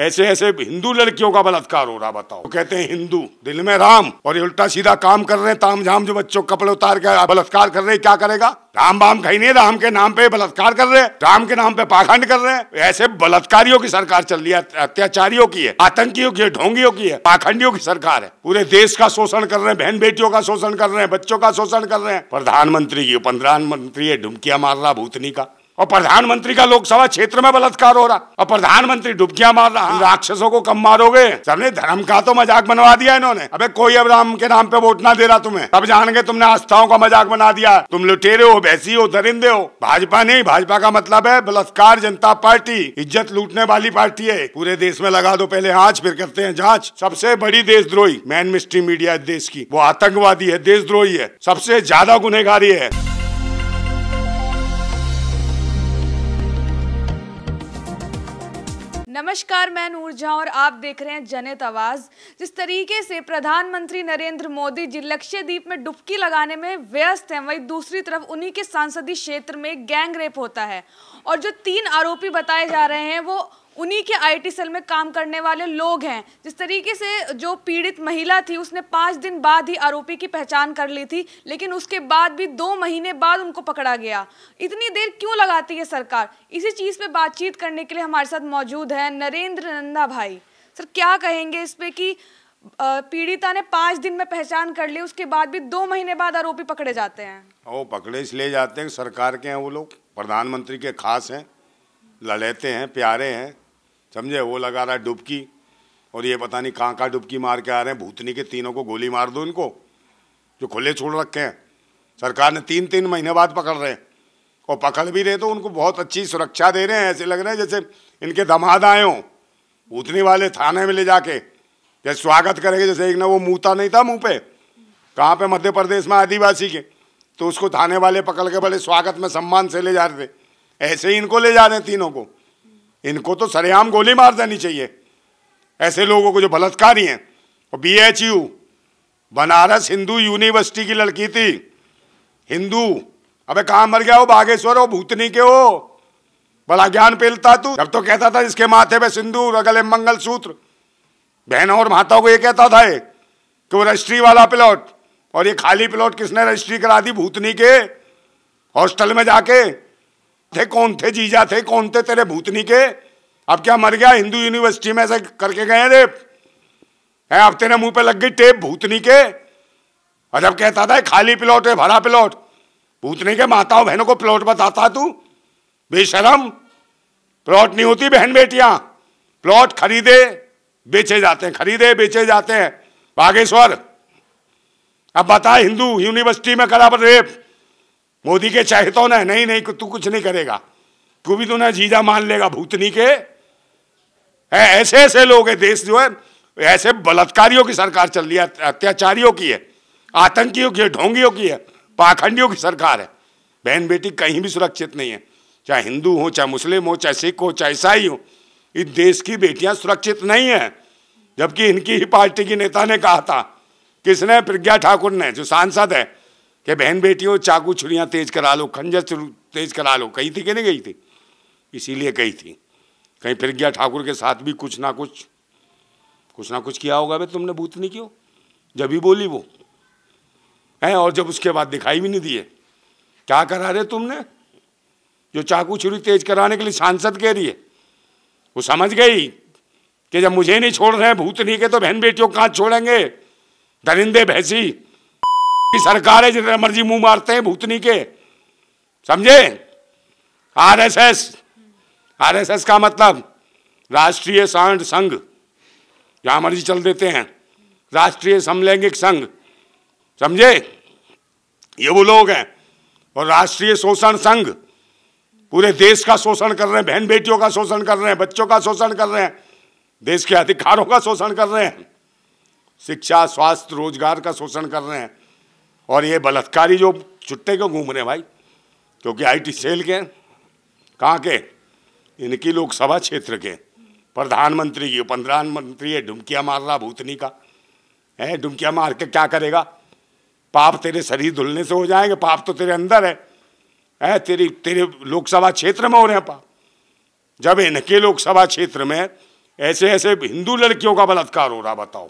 ऐसे ऐसे हिंदू लड़कियों का बलात्कार हो रहा बताओ तो कहते हैं हिंदू दिल में राम और ये उल्टा सीधा काम कर रहे हैं ताम झाम जो बच्चों कपड़े उतार के बलात्कार कर रहे हैं क्या करेगा राम बाम कहीं नहीं राम के नाम पे बलात्कार कर रहे हैं राम के नाम पे पाखंड कर रहे हैं ऐसे बलात्कारियों की सरकार चल रही है अत्याचारियों की है आतंकियों की है ढोंगियों की है पाखंडियों की सरकार है पूरे देश का शोषण कर रहे हैं बहन बेटियों का शोषण कर रहे हैं बच्चों का शोषण कर रहे हैं प्रधानमंत्री की प्रधानमंत्री है ढुमकिया मार रहा भूतनी का और प्रधानमंत्री का लोकसभा क्षेत्र में बलात्कार हो रहा और प्रधानमंत्री डुबकिया मार रहा राक्षसों को कम मारोगे सर ने धर्म का तो मजाक बनवा दिया इन्होंने अबे कोई अब राम के नाम पे वोट ना दे रहा तुम्हें तब जान गए तुमने आस्थाओं का मजाक बना दिया तुम लुटेरे हो बैसी हो दरिंदे हो भाजपा नहीं भाजपा का मतलब है बलात्कार जनता पार्टी इज्जत लूटने वाली पार्टी है पूरे देश में लगा दो पहले आज फिर करते हैं जाँच सबसे बड़ी देशद्रोही मैन मिस्ट्री मीडिया देश की वो आतंकवादी है देशद्रोही है सबसे ज्यादा गुनेगारी है नमस्कार मैं नूर झा और आप देख रहे हैं जनित आवाज जिस तरीके से प्रधानमंत्री नरेंद्र मोदी जी लक्ष्यद्वीप में डुबकी लगाने में व्यस्त हैं वहीं दूसरी तरफ उन्हीं के सांसदीय क्षेत्र में गैंग रेप होता है और जो तीन आरोपी बताए जा रहे हैं वो उन्हीं के आईटी सेल में काम करने वाले लोग हैं जिस तरीके से जो पीड़ित महिला थी उसने पाँच दिन बाद ही आरोपी की पहचान कर ली थी लेकिन उसके बाद भी दो महीने बाद उनको पकड़ा गया इतनी देर क्यों लगाती है सरकार इसी चीज़ पे बातचीत करने के लिए हमारे साथ मौजूद है नरेंद्र नंदा भाई सर क्या कहेंगे इस पर कि पीड़िता ने पाँच दिन में पहचान कर ली उसके बाद भी दो महीने बाद आरोपी पकड़े जाते हैं ओ पकड़े इसलिए जाते हैं सरकार के हैं वो लोग प्रधानमंत्री के खास हैं लड़ेते हैं प्यारे हैं समझे वो लगा रहा है डुबकी और ये पता नहीं कहाँ कहाँ डुबकी मार के आ रहे हैं भूतनी के तीनों को गोली मार दो इनको जो खुले छोड़ रखे हैं सरकार ने तीन तीन महीने बाद पकड़ रहे हैं और पकड़ भी रहे तो उनको बहुत अच्छी सुरक्षा दे रहे हैं ऐसे लग रहे हैं जैसे इनके दमाद आए हों भूतनी वाले थाने में ले जाके जैसे स्वागत करेंगे जैसे एक ना वो मुँहता नहीं था मुँह पे कहाँ पे मध्य प्रदेश में आदिवासी के तो उसको थाने वाले पकड़ के बड़े स्वागत में सम्मान से ले जा रहे थे ऐसे ही इनको ले जा रहे हैं तीनों को इनको तो सरेआम गोली मार देनी चाहिए ऐसे लोगों को जो बलात्कारी हैं और B H U Banaras Hindu University की लड़की थी हिंदू अबे कहाँ मर गया हो बागेश्वर हो भूतनी के हो बड़ा ज्ञान पेलता तू जब तो कहता था इसके माथे पे सिंदूर अगले मंगल सूत्र बहनों और माताओं को ये कहता था कि वो रजिस्ट्री वाला प्लॉट और ये खाली प्लॉट किसने रजिस्ट्री करा दी भूतनी के हॉस्टल में जाके थे कौन थे जीजा थे कौन थे तेरे भूतनी के अब क्या मर गया हिंदू यूनिवर्सिटी में ऐसे करके गए रे है अब तेरे मुंह पे लग गई टेप भूतनी के और जब कहता था खाली प्लॉट है भरा प्लॉट भूतनी के माताओं बहनों को प्लॉट बताता तू बेशरम प्लॉट नहीं होती बहन बेटियां प्लॉट खरीदे बेचे जाते हैं खरीदे बेचे जाते हैं बागेश्वर अब बता हिंदू यूनिवर्सिटी में करा पर रेप मोदी के तो ना नहीं नहीं तू कुछ नहीं करेगा तू भी तो ना जीजा मान लेगा भूतनी के है ऐसे ऐसे लोग है देश जो है ऐसे बलात्कारियों की सरकार चल रही है अत्याचारियों की है आतंकियों की है ढोंगियों की है पाखंडियों की सरकार है बहन बेटी कहीं भी सुरक्षित नहीं है चाहे हिंदू हो चाहे मुस्लिम हो चाहे सिख हो चाहे ईसाई हो इस देश की बेटियां सुरक्षित नहीं है जबकि इनकी ही पार्टी की नेता ने कहा था किसने प्रज्ञा ठाकुर ने जो सांसद है क्या बहन बेटियों चाकू छुड़ियाँ तेज करा लो खंजर तेज करा लो कही थी कि नहीं गई थी इसीलिए कही थी कहीं फिर गया ठाकुर के साथ भी कुछ ना कुछ कुछ ना कुछ किया होगा भाई तुमने भूतनी क्यों जब ही बोली वो हैं और जब उसके बाद दिखाई भी नहीं दिए क्या करा रहे तुमने जो चाकू छुरी तेज कराने के लिए सांसद कह रही है वो समझ गई कि जब मुझे नहीं छोड़ रहे हैं भूतनी के तो बहन बेटियों कहाँ छोड़ेंगे दरिंदे भैंसी सरकार है जितना मर्जी मुंह मारते हैं भूतनी के समझे आरएसएस आरएसएस का मतलब राष्ट्रीय सांड संघ जहां मर्जी चल देते हैं राष्ट्रीय समलैंगिक संघ समझे ये वो लोग हैं और राष्ट्रीय शोषण संघ पूरे देश का शोषण कर रहे हैं बहन बेटियों का शोषण कर रहे हैं बच्चों का शोषण कर रहे हैं देश के अधिकारों का शोषण कर रहे हैं शिक्षा स्वास्थ्य रोजगार का शोषण कर रहे हैं और ये बलात्कारी जो छुट्टे क्यों घूम रहे हैं भाई क्योंकि आईटी सेल के कहाँ के इनकी लोकसभा क्षेत्र के प्रधानमंत्री की प्रधानमंत्री है डुमकिया मार रहा भूतनी का है डुमकिया मार के क्या करेगा पाप तेरे शरीर धुलने से हो जाएंगे पाप तो तेरे अंदर है है तेरी तेरे लोकसभा क्षेत्र में हो रहे हैं पाप जब इनके लोकसभा क्षेत्र में ऐसे ऐसे हिंदू लड़कियों का बलात्कार हो रहा बताओ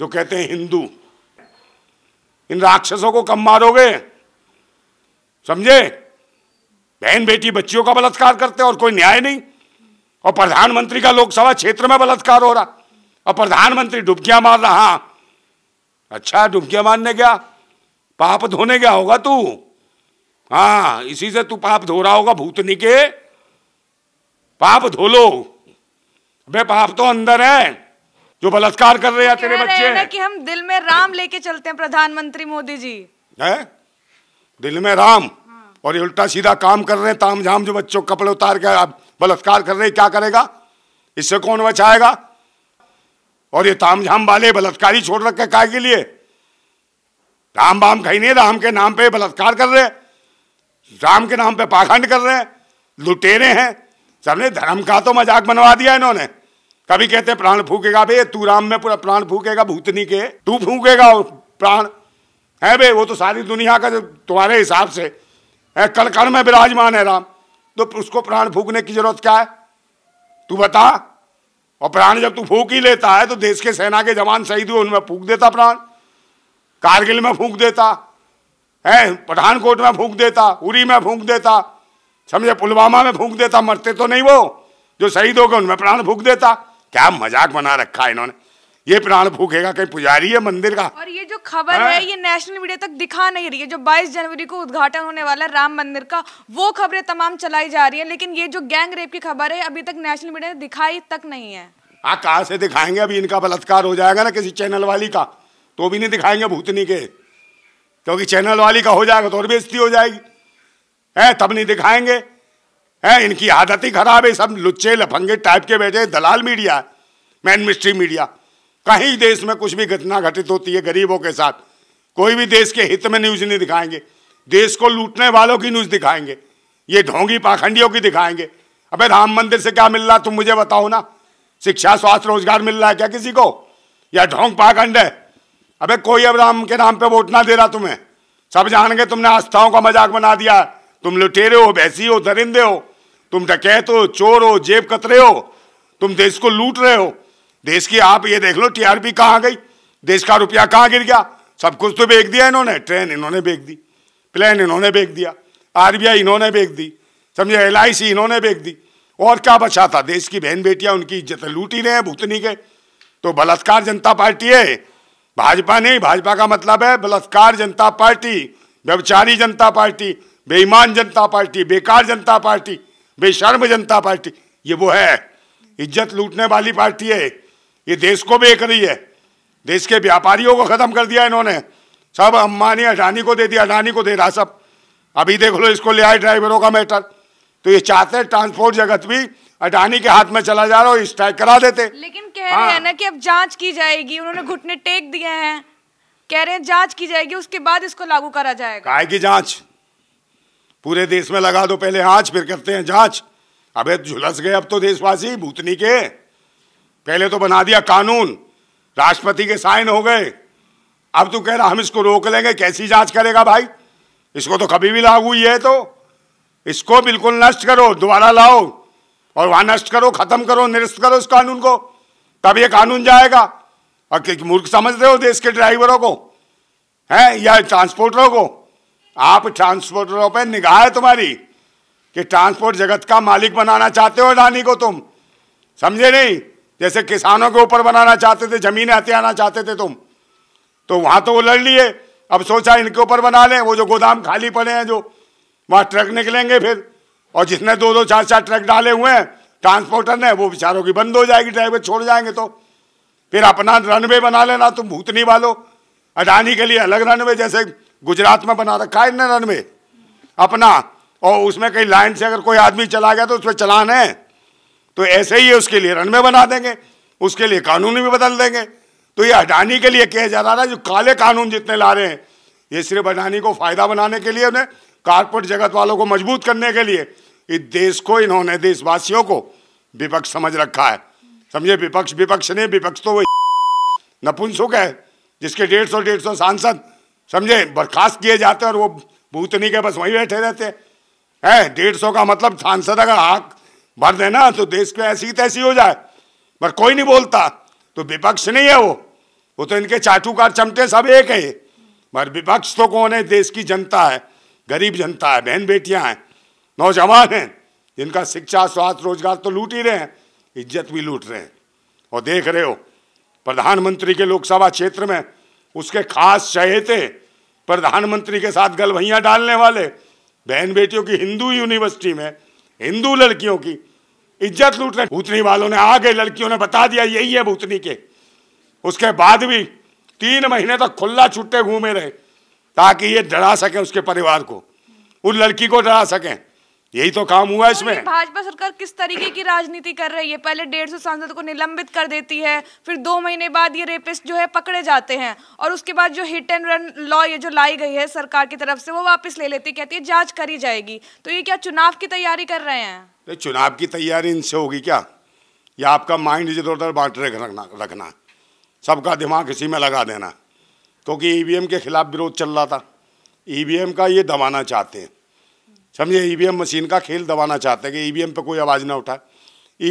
जो कहते हैं हिंदू इन राक्षसों को कम मारोगे समझे बहन बेटी बच्चियों का बलात्कार करते और कोई न्याय नहीं और प्रधानमंत्री का लोकसभा क्षेत्र में बलात्कार हो रहा और प्रधानमंत्री डुबकियां मार रहा हाँ। अच्छा डुबकियां मारने गया पाप धोने गया होगा तू हाँ इसी से तू पाप धो रहा होगा भूतनी के पाप धो लो अबे पाप तो अंदर है जो बलात्कार कर रहे हैं तेरे बच्चे हैं कि हम दिल में राम लेके चलते हैं प्रधानमंत्री मोदी जी है दिल में राम हाँ। और ये उल्टा सीधा काम कर रहे हैं ताम झाम जो बच्चों कपड़े उतार के बलात्कार कर रहे हैं क्या करेगा इससे कौन बचाएगा और ये ताम झाम वाले बलात्कार ही छोड़ रखे काय के लिए राम बाम कहीं नहीं राम के नाम पे बलात्कार कर रहे हैं राम के नाम पे पाखंड कर रहे हैं लुटेरे हैं सबने धर्म का तो मजाक बनवा दिया इन्होंने कभी कहते प्राण फूकेगा बे तू राम में पूरा प्राण फूकेगा भूतनी के तू फूकेगा प्राण है बे वो तो सारी दुनिया का तुम्हारे हिसाब से है कल कण में विराजमान है राम तो उसको प्राण फूकने की जरूरत क्या है तू बता और प्राण जब तू फूक ही लेता है तो देश के सेना के जवान शहीद हुए उनमें फूक देता प्राण कारगिल में फूक देता है पठानकोट में फूक देता उरी में फूक देता समझे पुलवामा में फूक देता मरते तो नहीं वो जो शहीद हो गए उनमें प्राण फूक देता क्या मजाक बना रखा है इन्होंने ये प्राण फूकेगा कहीं पुजारी है मंदिर का और ये जो खबर है? हाँ। ये नेशनल मीडिया तक दिखा नहीं रही है जो 22 जनवरी को उद्घाटन होने वाला राम मंदिर का वो खबरें तमाम चलाई जा रही है लेकिन ये जो गैंग रेप की खबर है अभी तक नेशनल मीडिया ने दिखाई तक नहीं है हाँ कहा से दिखाएंगे अभी इनका बलात्कार हो जाएगा ना किसी चैनल वाली का तो भी नहीं दिखाएंगे भूतनी के क्योंकि चैनल वाली का हो जाएगा तो और बेजती हो जाएगी है तब नहीं दिखाएंगे है इनकी आदत ही खराब है सब लुच्चे लफंगे टाइप के बैठे दलाल मीडिया है मैन मिस्ट्री मीडिया कहीं देश में कुछ भी घटना घटित होती है गरीबों के साथ कोई भी देश के हित में न्यूज नहीं दिखाएंगे देश को लूटने वालों की न्यूज दिखाएंगे ये ढोंगी पाखंडियों की दिखाएंगे अबे राम मंदिर से क्या मिल रहा तुम मुझे बताओ ना शिक्षा स्वास्थ्य रोजगार मिल रहा है क्या किसी को या ढोंग पाखंड है अबे कोई अब राम के नाम पे वोट ना दे रहा तुम्हें सब जान गए तुमने आस्थाओं का मजाक बना दिया तुम लुटेरे हो बैसी हो दरिंदे हो तुम डकैत हो चोर हो जेब कतरे हो तुम देश को लूट रहे हो देश की आप ये देख लो टीआरपी कहाँ गई देश का रुपया कहाँ गिर गया सब कुछ तो बेच दिया इन्होंने ट्रेन इन्होंने बेच दी प्लेन इन्होंने बेच दिया आरबीआई इन्होंने बेच दी समझे एल इन्होंने बेच दी और क्या बचा था देश की बहन बेटियां उनकी इज्जत लूट ही रहे हैं भुगतनी गए तो बलात्कार जनता पार्टी है भाजपा नहीं भाजपा का मतलब है बलात्कार जनता पार्टी व्यवचारी जनता पार्टी बेईमान जनता पार्टी बेकार जनता पार्टी बेशर्म जनता पार्टी ये वो है इज्जत लूटने वाली पार्टी है ये देश को बेच रही है देश के व्यापारियों को ख़त्म कर दिया इन्होंने सब अम्बानी अडानी को दे दिया अडानी को दे रहा सब अभी देख लो इसको ले आए ड्राइवरों का मैटर तो ये चाहते हैं ट्रांसपोर्ट जगत भी अडानी के हाथ में चला जा रहा हो स्ट्राइक करा देते लेकिन कह हाँ। रहे हैं हाँ। ना कि अब जांच की जाएगी उन्होंने घुटने टेक दिए हैं कह रहे हैं जांच की जाएगी उसके बाद इसको लागू करा जाएगा आएगी जांच पूरे देश में लगा दो पहले आज फिर करते हैं जांच अबे झुलस गए अब तो देशवासी भूतनी के पहले तो बना दिया कानून राष्ट्रपति के साइन हो गए अब तू कह रहा हम इसको रोक लेंगे कैसी जांच करेगा भाई इसको तो कभी भी लागू ही है तो इसको बिल्कुल नष्ट करो दोबारा लाओ और वहां नष्ट करो खत्म करो निरस्त करो इस कानून को तब ये कानून जाएगा और मूर्ख समझ रहे हो देश के ड्राइवरों को हैं या ट्रांसपोर्टरों को आप ट्रांसपोर्टरों पर निगाह है तुम्हारी कि ट्रांसपोर्ट जगत का मालिक बनाना चाहते हो अडानी को तुम समझे नहीं जैसे किसानों के ऊपर बनाना चाहते थे जमीन हथियाना चाहते थे तुम तो वहाँ तो वो लड़ लिए अब सोचा इनके ऊपर बना लें वो जो गोदाम खाली पड़े हैं जो वहाँ ट्रक निकलेंगे फिर और जिसने दो दो चार चार ट्रक डाले हुए हैं ट्रांसपोर्टर ने वो बेचारों की बंद हो जाएगी ड्राइवर छोड़ जाएंगे तो फिर अपना रनवे बना लेना तुम भूतनी वालों अडानी के लिए अलग रनवे जैसे गुजरात में बना रखा है नरन में अपना और उसमें कहीं लाइन से अगर कोई आदमी चला गया तो उसमें चलान है तो ऐसे ही है उसके लिए रन में बना देंगे उसके लिए कानून भी बदल देंगे तो ये अडानी के लिए किया जा रहा है जो काले कानून जितने ला रहे हैं ये सिर्फ अडानी को फ़ायदा बनाने के लिए उन्हें कारपोरेट जगत वालों को मजबूत करने के लिए इस देश को इन्होंने देशवासियों को विपक्ष समझ रखा है समझे विपक्ष विपक्ष नहीं विपक्ष तो वही नपुंसुक है जिसके डेढ़ सौ डेढ़ सौ सांसद समझे बर्खास्त किए जाते और वो भूतनी के बस वहीं बैठे रहते हैं डेढ़ सौ का मतलब सांसद अगर हाक भर देना तो देश में ऐसी तैसी हो जाए पर कोई नहीं बोलता तो विपक्ष नहीं है वो वो तो इनके चाटूकार चमटे सब एक है पर विपक्ष तो कौन है देश की जनता है गरीब जनता है बहन बेटियां हैं नौजवान हैं जिनका शिक्षा स्वास्थ्य रोजगार तो लूट ही रहे हैं इज्जत भी लूट रहे हैं और देख रहे हो प्रधानमंत्री के लोकसभा क्षेत्र में उसके खास चहेते प्रधानमंत्री के साथ गलभैया डालने वाले बहन बेटियों की हिंदू यूनिवर्सिटी में हिंदू लड़कियों की इज्जत लूट रहे भूतनी वालों ने आ गए लड़कियों ने बता दिया यही है भूतनी के उसके बाद भी तीन महीने तक खुला छुट्टे घूमे रहे ताकि ये डरा सकें उसके परिवार को उस लड़की को डरा सकें यही तो काम हुआ इसमें भाजपा सरकार किस तरीके की राजनीति कर रही है पहले डेढ़ सौ सांसद को निलंबित कर देती है फिर दो महीने बाद ये रेपिस्ट जो है पकड़े जाते हैं और उसके बाद जो हिट एंड रन लॉ ये जो लाई गई है सरकार की तरफ से वो वापस ले लेती कहती है जांच करी जाएगी तो ये क्या चुनाव की तैयारी कर रहे हैं चुनाव की तैयारी इनसे होगी क्या या आपका माइंड इधर तो उधर बांट रखना रखना सबका दिमाग इसी में लगा देना क्योंकि ई e के खिलाफ विरोध चल रहा था ईवीएम e का ये दबाना चाहते हैं समझे ईवीएम e मशीन का खेल दबाना चाहते हैं कि ईवीएम e पे कोई आवाज़ ना उठाए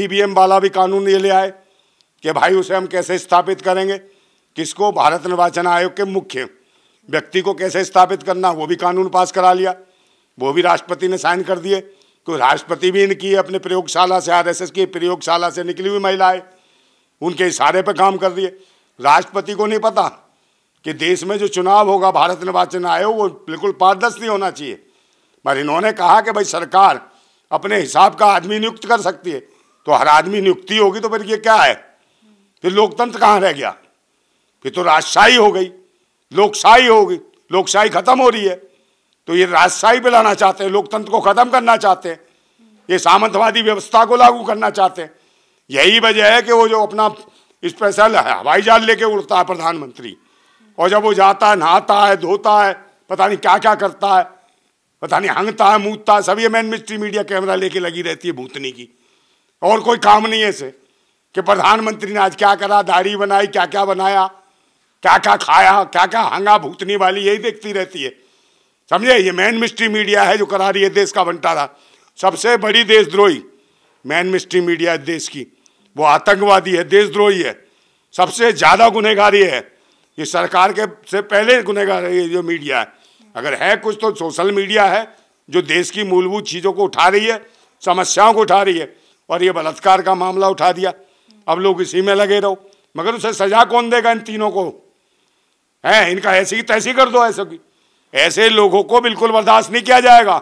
ईवीएम e वाला भी कानून ये ले आए कि भाई उसे हम कैसे स्थापित करेंगे किसको भारत निर्वाचन आयोग के मुख्य व्यक्ति को कैसे स्थापित करना वो भी कानून पास करा लिया वो भी राष्ट्रपति ने साइन कर दिए कोई राष्ट्रपति भी इनकी अपने प्रयोगशाला से एस की प्रयोगशाला से निकली हुई महिलाएं उनके इशारे पर काम कर दिए राष्ट्रपति को नहीं पता कि देश में जो चुनाव होगा भारत निर्वाचन आयोग वो बिल्कुल पारदर्शी होना चाहिए पर इन्होंने कहा कि भाई सरकार अपने हिसाब का आदमी नियुक्त कर सकती है तो हर आदमी नियुक्ति होगी तो फिर ये क्या है फिर लोकतंत्र कहाँ रह गया फिर तो राजशाही हो गई लोकशाही हो गई लोकशाही खत्म हो रही है तो ये राजशाही पे लाना चाहते हैं लोकतंत्र को खत्म करना चाहते हैं ये सामंतवादी व्यवस्था को लागू करना चाहते हैं यही वजह है कि वो जो अपना स्पेशल हवाई जहाज लेके उड़ता है प्रधानमंत्री और जब वो जाता है नहाता है धोता है पता नहीं क्या क्या करता है पता नहीं हंगता है मूतता सब ये मैन मिस्ट्री मीडिया कैमरा लेके लगी रहती है भूतनी की और कोई काम नहीं है इसे कि प्रधानमंत्री ने आज क्या करा दाढ़ी बनाई क्या क्या बनाया क्या क्या खाया क्या क्या हंगा भूतनी वाली यही देखती रहती है समझे ये मैन मिस्ट्री मीडिया है जो करा रही है देश का बंटारा सबसे बड़ी देशद्रोही मैन मिस्ट्री मीडिया देश की वो आतंकवादी है देशद्रोही है सबसे ज़्यादा गुनहगारी है ये सरकार के से पहले गुनहगार ये जो मीडिया है अगर है कुछ तो सोशल मीडिया है जो देश की मूलभूत चीज़ों को उठा रही है समस्याओं को उठा रही है और ये बलात्कार का मामला उठा दिया अब लोग इसी में लगे रहो मगर उसे सजा कौन देगा इन तीनों को है इनका ऐसी की तैसी कर दो ऐसे की ऐसे लोगों को बिल्कुल बर्दाश्त नहीं किया जाएगा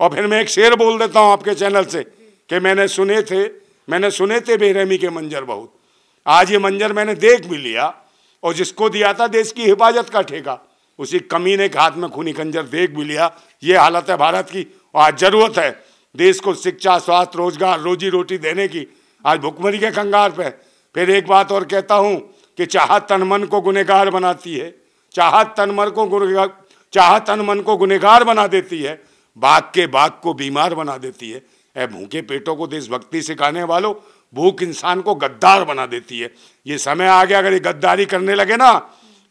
और फिर मैं एक शेर बोल देता हूँ आपके चैनल से कि मैंने सुने थे मैंने सुने थे बेरहमी के मंजर बहुत आज ये मंजर मैंने देख भी लिया और जिसको दिया था देश की हिफाजत का ठेका उसी कमी ने हाथ में खूनी खंजर देख भी लिया ये हालत है भारत की और आज जरूरत है देश को शिक्षा स्वास्थ्य रोजगार रोजी रोटी देने की आज भुखमरी के कंगार पे फिर एक बात और कहता हूँ कि चाहत तन मन को गुनेगार बनाती है चाहत तन मन को गुनेगार चाहत तन मन को गुनेगार बना देती है बाघ के बाघ को बीमार बना देती है ऐ भूखे पेटों को देशभक्ति सिखाने वालों भूख इंसान को गद्दार बना देती है ये समय आ गया अगर ये गद्दारी करने लगे ना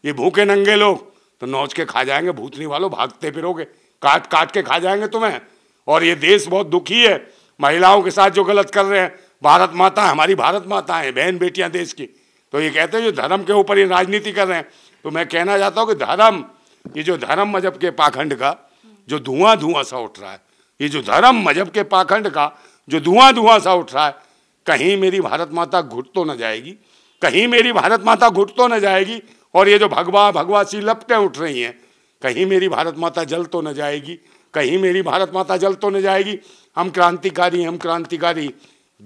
ये भूखे नंगे लोग तो नौच के खा जाएंगे भूतनी वालों भागते फिरोगे काट काट के खा जाएंगे तुम्हें और ये देश बहुत दुखी है महिलाओं के साथ जो गलत कर रहे हैं भारत माता हमारी भारत माता है बहन बेटियां देश की तो ये कहते हैं जो धर्म के ऊपर ये राजनीति कर रहे हैं तो मैं कहना चाहता हूँ कि धर्म ये जो धर्म मजहब के पाखंड का जो धुआं धुआं सा उठ रहा है ये जो धर्म मजहब के पाखंड का जो धुआं धुआं सा उठ रहा है कहीं मेरी भारत माता घुट तो न जाएगी कहीं मेरी भारत माता घुट तो न जाएगी और ये जो भगवा भगवा सी लपटें उठ रही हैं कहीं मेरी भारत माता जल तो न जाएगी कहीं मेरी भारत माता जल तो न जाएगी हम क्रांतिकारी हम क्रांतिकारी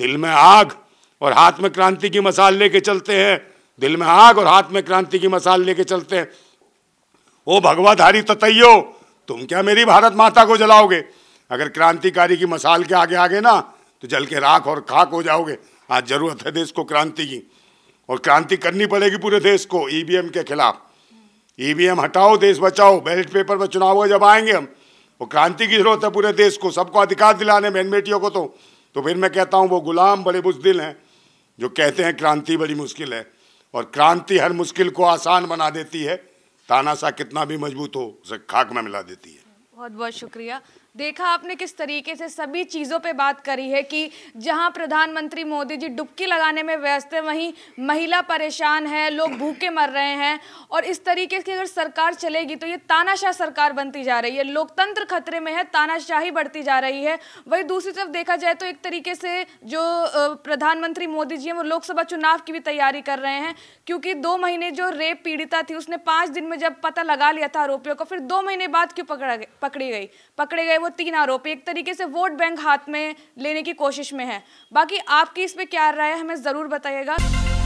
दिल में आग और हाथ में क्रांति की मसाल लेके चलते हैं दिल में आग और हाथ में क्रांति की मसाल लेके चलते हैं ओ भगवाधारी ततयो तुम क्या मेरी भारत माता को जलाओगे अगर क्रांतिकारी की मसाल के आगे आगे ना तो जल के राख और खाक हो जाओगे आज जरूरत है देश को क्रांति की और क्रांति करनी पड़ेगी पूरे देश को ईवीएम e के खिलाफ ईवीएम e हटाओ देश बचाओ बैलेट पेपर पर चुनाव जब आएंगे हम वो क्रांति की जरूरत है पूरे देश को सबको अधिकार दिलाने बहन बेटियों को तो तो फिर मैं कहता हूँ वो गुलाम बड़े बुजदिल हैं जो कहते हैं क्रांति बड़ी मुश्किल है और क्रांति हर मुश्किल को आसान बना देती है सा कितना भी मजबूत हो उसे खाक में मिला देती है बहुत बहुत शुक्रिया देखा आपने किस तरीके से सभी चीज़ों पे बात करी है कि जहां प्रधानमंत्री मोदी जी डुबकी लगाने में व्यस्त है वहीं महिला परेशान है लोग भूखे मर रहे हैं और इस तरीके की अगर सरकार चलेगी तो ये तानाशाह सरकार बनती जा रही है लोकतंत्र खतरे में है तानाशाही बढ़ती जा रही है वहीं दूसरी तरफ देखा जाए तो एक तरीके से जो प्रधानमंत्री मोदी जी हैं वो लोकसभा चुनाव की भी तैयारी कर रहे हैं क्योंकि दो महीने जो रेप पीड़िता थी उसने पाँच दिन में जब पता लगा लिया था आरोपियों को फिर दो महीने बाद क्यों पकड़ा पकड़ी गई पकड़े गए है वो तीन आरोपी एक तरीके से वोट बैंक हाथ में लेने की कोशिश में है बाकी आपकी इस पर क्या राय है हमें ज़रूर बताइएगा